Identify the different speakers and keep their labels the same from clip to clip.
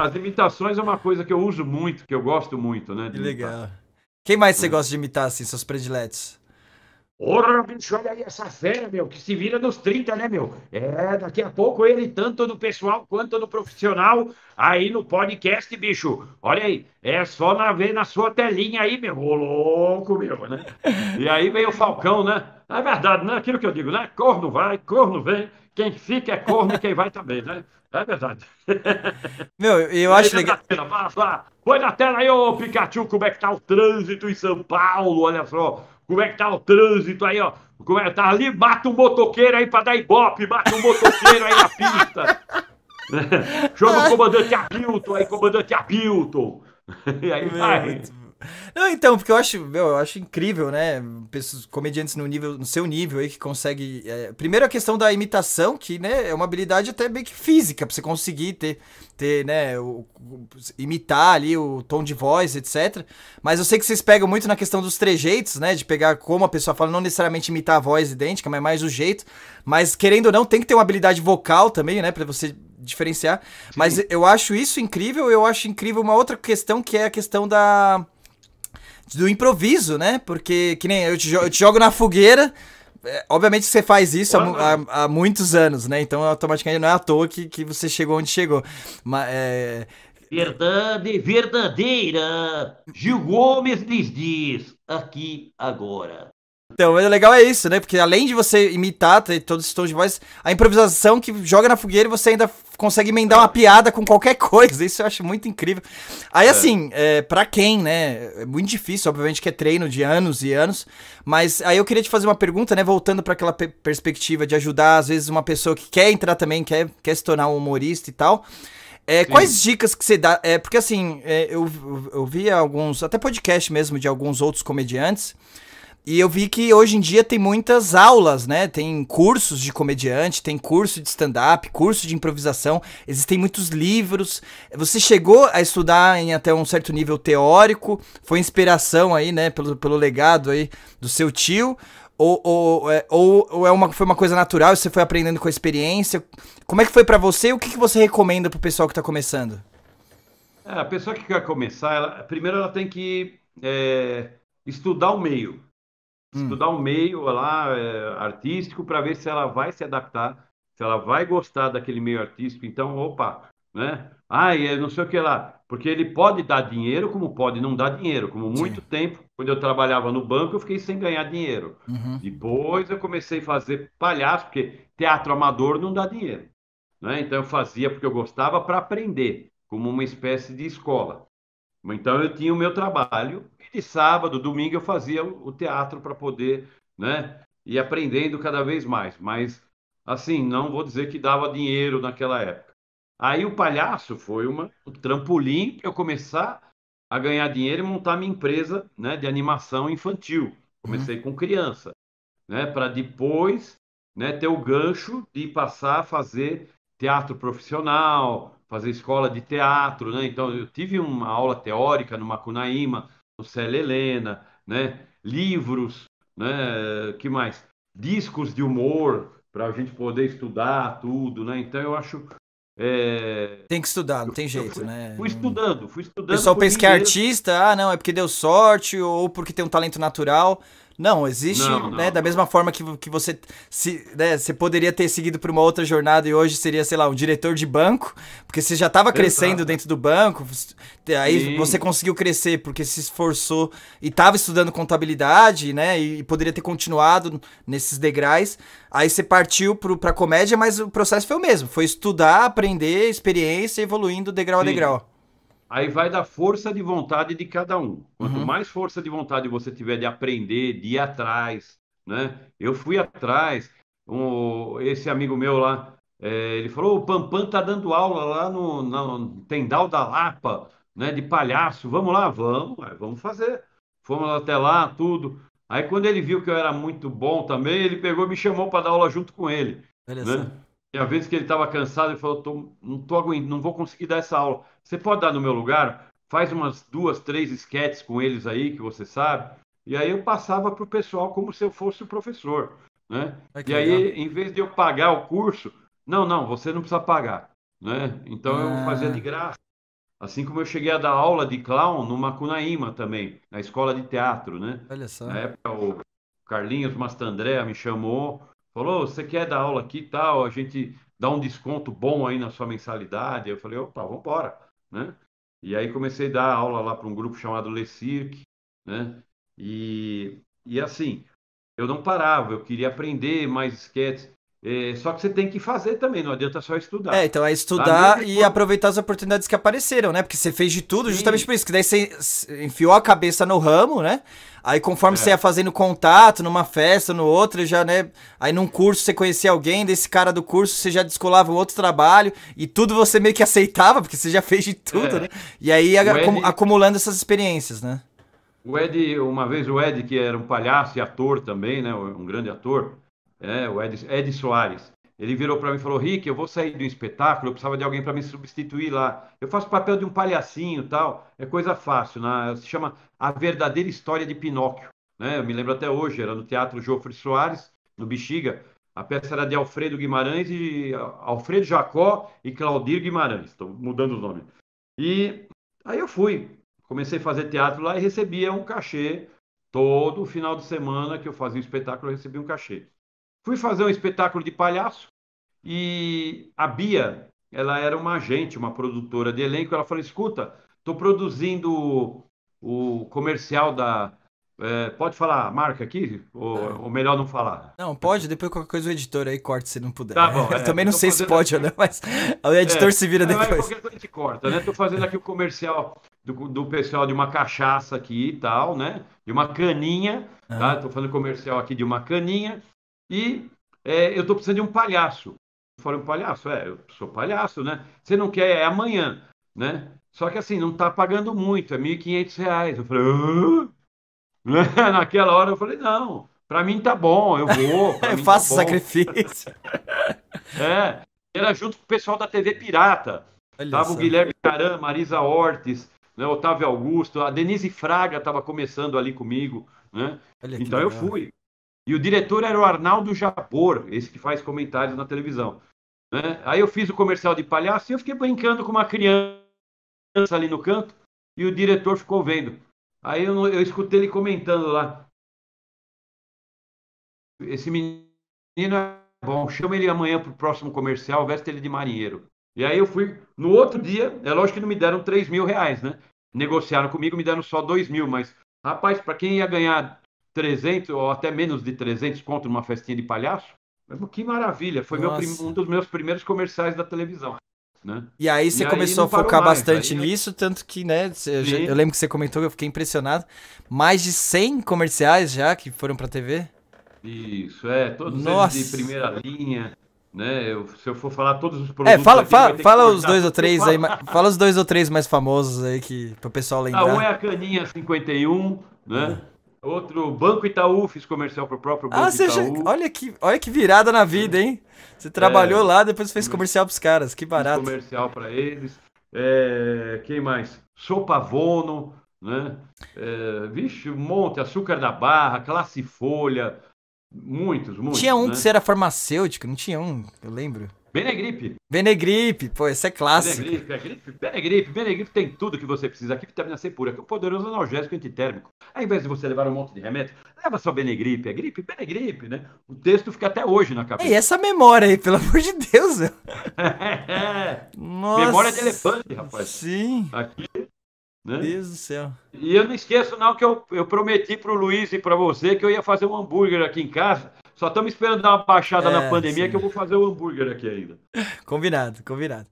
Speaker 1: as imitações é uma coisa que eu uso muito, que eu gosto muito, né? Que legal. Quem mais você é. gosta de imitar, assim, seus prediletos? Porra, bicho, olha aí essa fera, meu, que se vira nos 30, né, meu? É, daqui a pouco ele, tanto no pessoal quanto no profissional, aí no podcast, bicho. Olha aí, é só na, ver na sua telinha aí, meu. Ô, louco, meu, né? E aí vem o Falcão, né? É verdade, né? Aquilo que eu digo, né? Corno vai, corno vem. Quem fica é corno e quem vai também, né? É verdade. Meu, eu acho legal. Tela, passa. Põe na tela aí, ô Pikachu, como é que tá o trânsito em São Paulo? Olha só. Como é que tá o trânsito aí, ó? Como é, tá ali, mata um motoqueiro aí pra dar ibope, mata um motoqueiro aí na pista. Chama o comandante Abilton aí, comandante Abilton. E aí Meu, vai.
Speaker 2: Não, então, porque eu acho, meu, eu acho incrível, né? Pessoas, comediantes no nível, no seu nível aí que consegue. É, primeiro a questão da imitação, que né, é uma habilidade até bem que física, pra você conseguir ter, ter né, o, o, imitar ali o tom de voz, etc. Mas eu sei que vocês pegam muito na questão dos trejeitos, né? De pegar como a pessoa fala, não necessariamente imitar a voz idêntica, mas mais o jeito. Mas querendo ou não, tem que ter uma habilidade vocal também, né? Pra você diferenciar. Mas eu acho isso incrível, eu acho incrível uma outra questão que é a questão da do improviso, né? Porque, que nem eu te, eu te jogo na fogueira. É, obviamente você faz isso há, há, há, muitos anos, né? Então automaticamente não é à toa que, que você chegou onde chegou. Mas, é...
Speaker 1: Verdade verdadeira, Gil Gomes lhes diz aqui agora.
Speaker 2: Então, o legal é isso, né? Porque além de você imitar todos os tons de voz, a improvisação que joga na fogueira e você ainda consegue emendar uma piada com qualquer coisa. Isso eu acho muito incrível. Aí, é. assim, é, para quem, né? É muito difícil, obviamente, que é treino de anos e anos. Mas aí eu queria te fazer uma pergunta, né? Voltando para aquela perspectiva de ajudar, às vezes, uma pessoa que quer entrar também, quer, quer se tornar um humorista e tal. É, quais dicas que você dá? É, porque assim, é, eu, eu vi alguns, até podcast mesmo de alguns outros comediantes, e eu vi que hoje em dia tem muitas aulas, né? Tem cursos de comediante, tem curso de stand-up, curso de improvisação, existem muitos livros. Você chegou a estudar em até um certo nível teórico, foi inspiração aí, né, pelo, pelo legado aí do seu tio. Ou, ou, é, ou, ou é uma, foi uma coisa natural, você foi aprendendo com a experiência? Como é que foi para você e o que, que você recomenda pro pessoal que tá começando?
Speaker 1: É, a pessoa que quer começar, ela, primeiro ela tem que é, estudar o meio estudar hum. o um meio lá é, artístico para ver se ela vai se adaptar, se ela vai gostar daquele meio artístico. Então, opa, né? Ai, eh, não sei o que lá. Porque ele pode dar dinheiro, como pode não dar dinheiro. Como muito Sim. tempo, quando eu trabalhava no banco, eu fiquei sem ganhar dinheiro. Uhum. Depois eu comecei a fazer palhaço, porque teatro amador não dá dinheiro. Né? Então eu fazia porque eu gostava para aprender, como uma espécie de escola. Então eu tinha o meu trabalho e de sábado, domingo eu fazia o teatro para poder, né? E aprendendo cada vez mais. Mas assim, não vou dizer que dava dinheiro naquela época. Aí o palhaço foi uma, um trampolim para eu começar a ganhar dinheiro e montar minha empresa, né, de animação infantil. Uhum. Comecei uhum. com criança, né, para depois, né, ter o gancho de passar a fazer teatro profissional, fazer escola de teatro, né? Então eu tive uma aula teórica no Macunaíma, no Célia Helena, né? Livros, né? Que mais? Discos de humor para a gente poder estudar tudo, né? Então eu acho é... Tem que estudar, não tem jeito, fui, né? Fui estudando, fui estudando. O pessoal pensa que é artista,
Speaker 2: ah, não, é porque deu sorte ou porque tem um talento natural. Não, existe, não, né, não. né? Da mesma forma que, que você se, né, você poderia ter seguido para uma outra jornada e hoje seria, sei lá, um diretor de banco, porque você já estava crescendo dentro do banco, aí Sim. você conseguiu crescer porque se esforçou e estava estudando contabilidade, né? E, e, poderia ter continuado nesses degraus. Aí você partiu para comédia, mas o processo foi o mesmo, foi estudar, aprender, experiência, evoluindo degrau Sim. a degrau.
Speaker 1: Aí vai da força de vontade de cada um. Quanto uhum. mais força de vontade você tiver de aprender, de ir atrás, né? Eu fui atrás. Um, esse amigo meu lá, é, ele falou: o Pampam tá dando aula lá no, no Tendal da Lapa, né? De palhaço. Vamos lá, vamos, vamos fazer. Fomos até lá, tudo. Aí quando ele viu que eu era muito bom também, ele pegou e me chamou para dar aula junto com ele. Beleza. Né? E a vez que ele estava cansado, ele falou: tô, não, tô aguento, não vou conseguir dar essa aula. Você pode dar no meu lugar? Faz umas duas, três esquetes com eles aí, que você sabe. E aí eu passava para o pessoal como se eu fosse o professor. Né? e aí, legal. em vez de eu pagar o curso, não, não, você não precisa pagar. Né? Então eu ah. fazia de graça. Assim como eu cheguei a dar aula de clown no Macunaíma também, na escola de teatro, né? Olha só. Na época o Carlinhos Mastandré me chamou Falou, você quer dar aula aqui e tal? A gente dá um desconto bom aí na sua mensalidade. Eu falei, opa, vamos embora, né? E aí comecei a dar aula lá para um grupo chamado Le Cirque, né? E, e assim, eu não parava, eu queria aprender mais esquetes. É, só que você tem que fazer também, não adianta só estudar. É, então é estudar tá?
Speaker 2: e aproveitar as oportunidades que apareceram, né? Porque você fez de tudo Sim. justamente por isso, que daí você enfiou a cabeça no ramo, né? Aí conforme é. você ia fazendo contato numa festa, no outro, já, né? Aí num curso você conhecia alguém, desse cara do curso você já descolava um outro trabalho e tudo você meio que aceitava, porque você já fez de tudo, é. né? E aí Ed... acumulando essas experiências, né?
Speaker 1: O Ed, uma vez o Ed, que era um palhaço e ator também, né? Um grande ator é, o Ed, Ed Soares. Ele virou para mim e falou: Rick, eu vou sair do espetáculo, eu precisava de alguém para me substituir lá. Eu faço papel de um palhacinho tal, é coisa fácil, né? se chama A Verdadeira História de Pinóquio. Né? Eu me lembro até hoje, era no Teatro Jofre Soares, no Bexiga. A peça era de Alfredo Guimarães e Alfredo Jacó e Claudir Guimarães. Estou mudando os nomes. E aí eu fui, comecei a fazer teatro lá e recebia um cachê todo final de semana que eu fazia o espetáculo, eu recebia um cachê. Fui fazer um espetáculo de palhaço e a Bia, ela era uma agente, uma produtora de elenco, ela falou: escuta, estou produzindo o, o comercial da. É, pode falar a marca aqui? Ou, é. ou, melhor não falar?
Speaker 2: Não, pode, depois qualquer coisa o editor aí corta se não puder. Tá bom. É, eu também não sei se
Speaker 1: pode ou não, mas o editor é, se vira é, depois. qualquer coisa a gente corta, né? Estou fazendo aqui o comercial do, do pessoal de uma cachaça aqui e tal, né? De uma caninha, ah. tá? Estou fazendo comercial aqui de uma caninha e é, eu estou precisando de um palhaço. Eu falei, um palhaço? É, eu sou palhaço, né? Você não quer, é amanhã, né? Só que assim, não está pagando muito, é R$ reais. Eu falei, Hã? naquela hora eu falei, não, para mim tá bom, eu vou. eu faço tá sacrifício. é, era junto com o pessoal da TV Pirata. Estava Tava o Guilherme Caram, Marisa Ortiz, né, Otávio Augusto, a Denise Fraga estava começando ali comigo, né? Olha então eu fui. E o diretor era o Arnaldo Japor, esse que faz comentários na televisão. Né? Aí eu fiz o comercial de palhaço e eu fiquei brincando com uma criança ali no canto e o diretor ficou vendo. Aí eu, eu escutei ele comentando lá. Esse menino é bom, chama ele amanhã para o próximo comercial, veste ele de marinheiro. E aí eu fui. No outro dia, é lógico que não me deram 3 mil reais, né? Negociaram comigo, me deram só 2 mil, mas, rapaz, para quem ia ganhar 300 ou até menos de 300 conto numa festinha de palhaço. Que maravilha! Foi prim, um dos meus primeiros comerciais da televisão. Né? E aí você e começou aí a focar mais, bastante aí... nisso, tanto que, né, eu, já, eu, lembro que
Speaker 2: você comentou que eu fiquei impressionado. Mais de 100 comerciais já que foram a TV?
Speaker 1: Isso, é, todos Nossa. eles de primeira linha, né? Eu, se eu for falar todos os é, produtos... É, fala, aqui, fala, fala os dois ou três aí,
Speaker 2: fala os dois ou três mais famosos aí que, pro pessoal lembrar. Ah, um é a
Speaker 1: Caninha 51, né? Uhum. Outro Banco Itaú, fiz comercial pro próprio ah, Banco ah, você Itaú. Já... Olha, que, olha que virada na vida, hein? Você trabalhou é, lá, depois fez comercial pros caras, que barato. comercial para eles. É, quem mais? Sopavono, né? É, vixe, um monte, açúcar da barra, classe folha, muitos, muitos. Tinha um né? que você era
Speaker 2: farmacêutico, não tinha um,
Speaker 1: eu lembro. Benegripe. Benegripe, pô, esse é clássico. Benegripe, é Benegripe, Benegripe, tem tudo que você precisa. Aqui vitamina C pura, que é um poderoso analgésico antitérmico. Ao invés de você levar um monte de remédio, leva só Benegripe. É gripe? Benegripe, né? O texto fica até hoje na cabeça. E essa
Speaker 2: memória aí, pelo amor de Deus. Meu. Nossa. Memória de elefante,
Speaker 1: rapaz. Sim. Aqui né? Deus do céu. E eu não esqueço, não, que eu, eu prometi para o Luiz e para você que eu ia fazer um hambúrguer aqui em casa. Só estamos esperando dar uma baixada é, na pandemia sim. que eu vou fazer o hambúrguer
Speaker 2: aqui ainda. Combinado, combinado.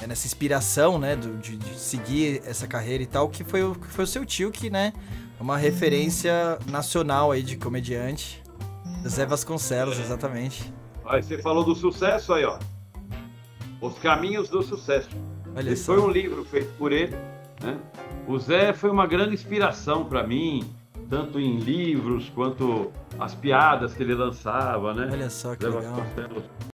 Speaker 2: É nessa inspiração, né, do, de, de, seguir essa carreira e tal, que foi o, que foi o seu tio que, né, uma referência nacional aí de comediante. José Vasconcelos, é. exatamente.
Speaker 1: Aí você falou do sucesso aí, ó. Os Caminhos do Sucesso. Olha Esse só. foi um livro feito por ele, né? O Zé foi uma grande inspiração para mim, tanto em livros quanto as piadas que ele lançava, né? Olha só que Leva legal.